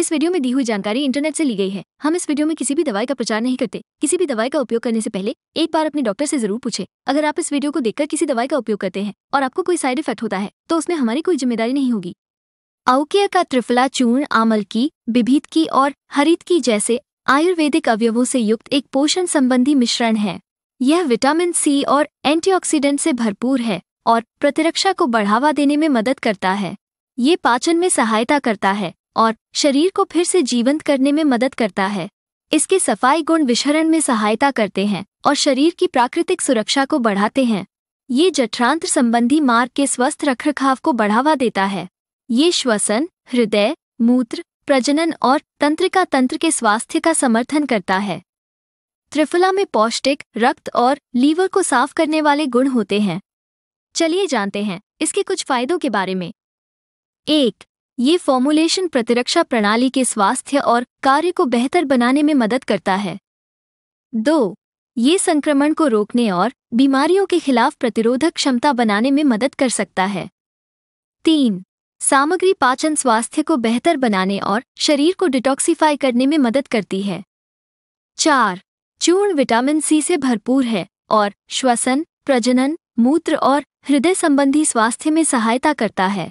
इस वीडियो में दी हुई जानकारी इंटरनेट से ली गई है हम इस वीडियो में किसी भी दवाई का प्रचार नहीं करते किसी भी दवाई का उपयोग करने से पहले एक बार अपने डॉक्टर से जरूर पूछे अगर आप इस वीडियो को देखकर किसी दवाई का उपयोग करते हैं और आपको कोई साइड इफेक्ट होता है तो उसमें हमारी कोई जिम्मेदारी नहीं होगी औकिया का त्रिफला चूर्ण आमल की बिभीत की और हरित की जैसे आयुर्वेदिक अवयवों से युक्त एक पोषण संबंधी मिश्रण है यह विटामिन सी और एंटीऑक्सीडेंट से भरपूर है और प्रतिरक्षा को बढ़ावा देने में मदद करता है ये पाचन में सहायता करता है और शरीर को फिर से जीवंत करने में मदद करता है इसके सफाई गुण विशरण में सहायता करते हैं और शरीर की प्राकृतिक सुरक्षा को बढ़ाते हैं ये जठरांत्र संबंधी मार्ग के स्वस्थ रखरखाव को बढ़ावा देता है ये श्वसन हृदय मूत्र प्रजनन और तंत्रिका तंत्र के स्वास्थ्य का समर्थन करता है त्रिफला में पौष्टिक रक्त और लीवर को साफ करने वाले गुण होते हैं चलिए जानते हैं इसके कुछ फायदों के बारे में एक ये फॉर्मुलेशन प्रतिरक्षा प्रणाली के स्वास्थ्य और कार्य को बेहतर बनाने में मदद करता है दो ये संक्रमण को रोकने और बीमारियों के खिलाफ प्रतिरोधक क्षमता बनाने में मदद कर सकता है तीन सामग्री पाचन स्वास्थ्य को बेहतर बनाने और शरीर को डिटॉक्सीफाई करने में मदद करती है चार चूर्ण विटामिन सी से भरपूर है और श्वसन प्रजनन मूत्र और हृदय संबंधी स्वास्थ्य में सहायता करता है